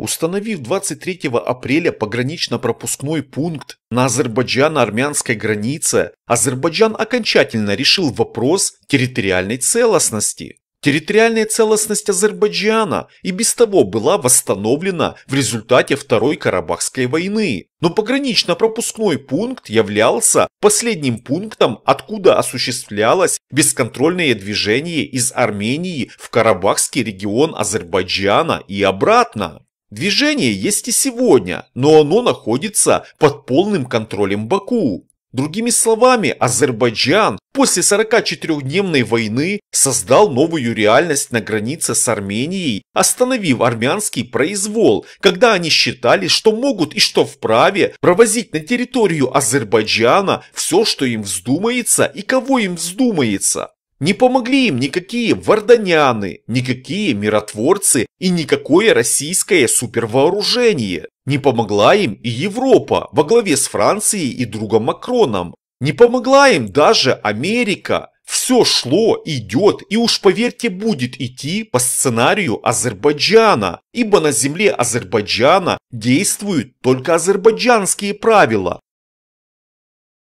Установив 23 апреля погранично-пропускной пункт на Азербайджано-армянской границе, Азербайджан окончательно решил вопрос территориальной целостности. Территориальная целостность Азербайджана и без того была восстановлена в результате Второй Карабахской войны. Но погранично-пропускной пункт являлся последним пунктом, откуда осуществлялось бесконтрольное движение из Армении в Карабахский регион Азербайджана и обратно. Движение есть и сегодня, но оно находится под полным контролем Баку. Другими словами, Азербайджан после 44-дневной войны создал новую реальность на границе с Арменией, остановив армянский произвол, когда они считали, что могут и что вправе провозить на территорию Азербайджана все, что им вздумается и кого им вздумается. Не помогли им никакие варданяны, никакие миротворцы и никакое российское супервооружение. Не помогла им и Европа во главе с Францией и другом Макроном. Не помогла им даже Америка. Все шло, идет и уж поверьте будет идти по сценарию Азербайджана, ибо на земле Азербайджана действуют только азербайджанские правила,